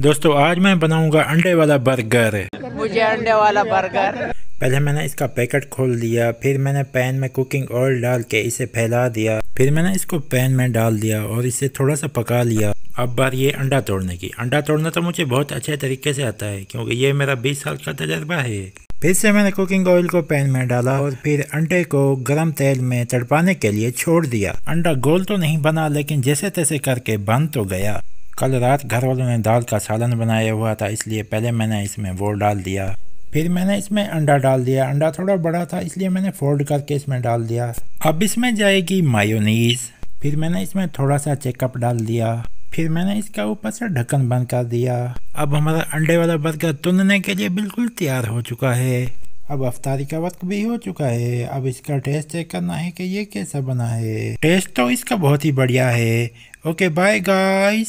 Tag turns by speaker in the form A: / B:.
A: दोस्तों आज मैं बनाऊंगा अंडे वाला बर्गर मुझे अंडे वाला बर्गर पहले मैंने इसका पैकेट खोल दिया फिर मैंने पैन में कुकिंग ऑयल डाल के इसे फैला दिया फिर मैंने इसको पैन में डाल दिया और इसे थोड़ा सा पका लिया अब बार ये अंडा तोड़ने की अंडा तोड़ना तो मुझे बहुत अच्छे तरीके से आता है क्योंकि ये मेरा 20 साल का तजर्बा है फिर से मैंने कुकिंग ऑयल को पैन में डाला और फिर अंडे को गर्म तेल में तड़पाने के लिए छोड़ दिया अंडा गोल तो नहीं बना लेकिन जैसे तैसे करके बंद तो गया कल रात घर वालों ने दाल का सालन बनाया हुआ था इसलिए पहले मैंने इसमें वो डाल दिया फिर मैंने इसमें अंडा डाल दिया अंडा थोड़ा बड़ा था इसलिए मैंने फोल्ड करके इसमें डाल दिया अब इसमें जाएगी मायोनीस फिर मैंने इसमें थोड़ा सा चेकअप डाल दिया फिर मैंने इसका ऊपर से ढक्कन बंद कर दिया अब हमारा अंडे वाला बर्गर तुनने के लिए बिल्कुल तैयार हो चुका है अब अफ्तारी का वक्त भी हो चुका है अब इसका टेस्ट चेक करना है कि ये कैसा बना है टेस्ट तो इसका बहुत ही बढ़िया है ओके बाय गाइस